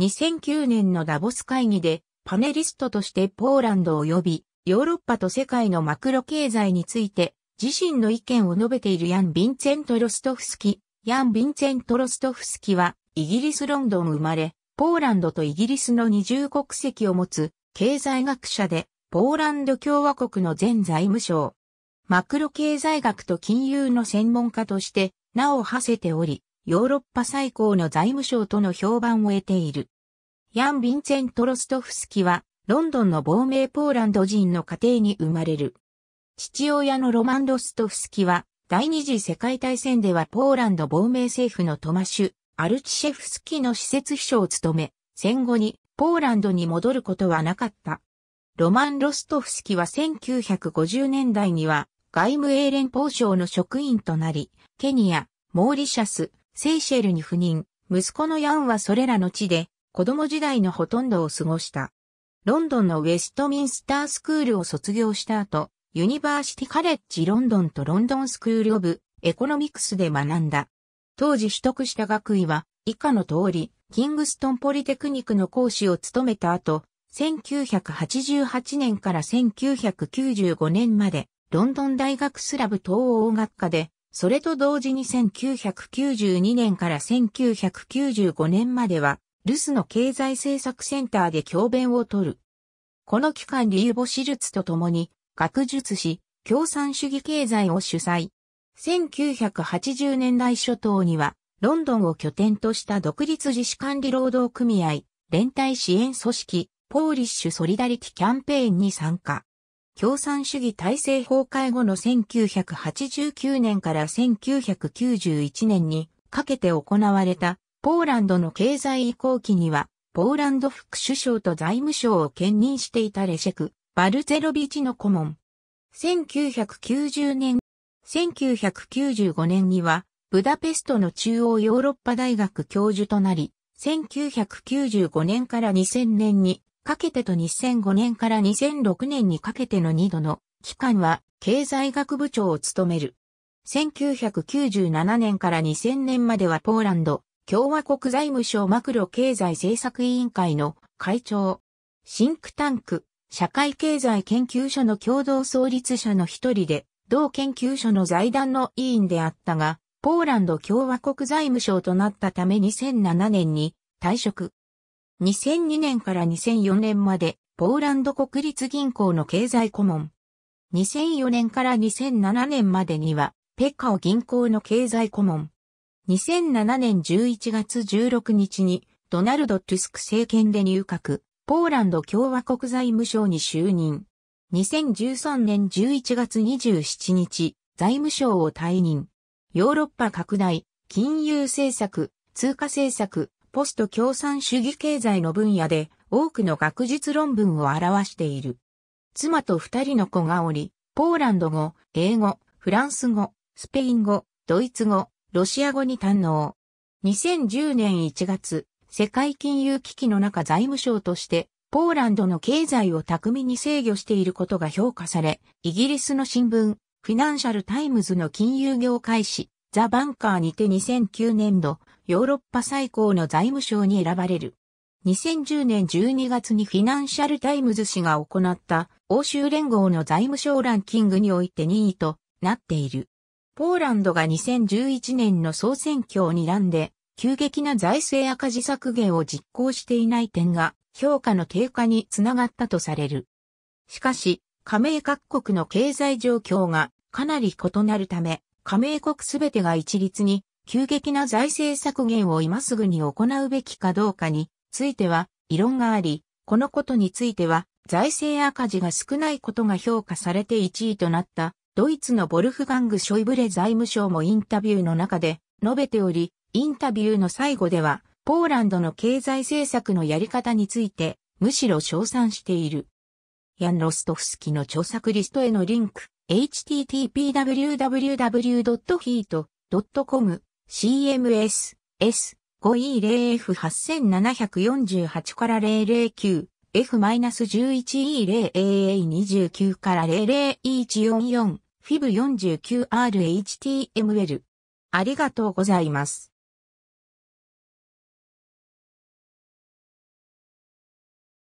2009年のダボス会議でパネリストとしてポーランド及びヨーロッパと世界のマクロ経済について自身の意見を述べているヤン・ヴィンセェント・ロストフスキ。ヤン・ヴィンセェント・ロストフスキはイギリス・ロンドン生まれ、ポーランドとイギリスの二重国籍を持つ経済学者でポーランド共和国の前財務省。マクロ経済学と金融の専門家として、なお馳せており、ヨーロッパ最高の財務省との評判を得ている。ヤン・ヴィンチェント・ロストフスキは、ロンドンの亡命ポーランド人の家庭に生まれる。父親のロマン・ロストフスキは、第二次世界大戦ではポーランド亡命政府のトマシュ、アルチシェフスキの施設秘書を務め、戦後にポーランドに戻ることはなかった。ロマン・ロストフスキは1950年代には外務英連邦省の職員となり、ケニア、モーリシャス、セイシェルに赴任、息子のヤンはそれらの地で、子供時代のほとんどを過ごした。ロンドンのウェストミンスタースクールを卒業した後、ユニバーシティカレッジロンドンとロンドンスクールオブエコノミクスで学んだ。当時取得した学位は以下の通り、キングストンポリテクニックの講師を務めた後、1988年から1995年までロンドン大学スラブ東欧学科でそれと同時に1992年から1995年までは、ルスの経済政策センターで教鞭を取る。この期間リーボ手術とともに、学術し、共産主義経済を主催。1980年代初頭には、ロンドンを拠点とした独立自主管理労働組合、連帯支援組織、ポーリッシュソリダリティキャンペーンに参加。共産主義体制崩壊後の1989年から1991年にかけて行われたポーランドの経済移行期には、ポーランド副首相と財務省を兼任していたレシェク、バルゼロビチの顧問。1990年、1995年には、ブダペストの中央ヨーロッパ大学教授となり、1995年から2000年にかけてと2005年から2006年にかけての2度の期間は経済学部長を務める。1997年から2000年まではポーランド共和国財務省マクロ経済政策委員会の会長。シンクタンク、社会経済研究所の共同創立者の一人で、同研究所の財団の委員であったが、ポーランド共和国財務省となったため2007年に退職。2002年から2004年まで、ポーランド国立銀行の経済顧問。2004年から2007年までには、ペッカオ銀行の経済顧問。2007年11月16日に、ドナルド・トゥスク政権で入閣、ポーランド共和国財務省に就任。2013年11月27日、財務省を退任。ヨーロッパ拡大、金融政策、通貨政策、ポスト共産主義経済の分野で多くの学術論文を表している。妻と二人の子がおり、ポーランド語、英語、フランス語、スペイン語、ドイツ語、ロシア語に堪能。2010年1月、世界金融危機の中財務省として、ポーランドの経済を巧みに制御していることが評価され、イギリスの新聞、フィナンシャルタイムズの金融業界誌、ザ・バンカーにて2009年度、ヨーロッパ最高の財務省に選ばれる。2010年12月にフィナンシャルタイムズ氏が行った欧州連合の財務省ランキングにおいて2位となっている。ポーランドが2011年の総選挙を睨んで、急激な財政赤字削減を実行していない点が評価の低下につながったとされる。しかし、加盟各国の経済状況がかなり異なるため、加盟国すべてが一律に急激な財政削減を今すぐに行うべきかどうかについては異論があり、このことについては財政赤字が少ないことが評価されて1位となったドイツのボルフガング・ショイブレ財務省もインタビューの中で述べており、インタビューの最後ではポーランドの経済政策のやり方についてむしろ称賛している。ヤン・ロストフスキの著作リストへのリンク、http://www.heat.com CMS S5E0F8748 から009 F-11E0AA29 から00144 FIB49RHTML ありがとうございます。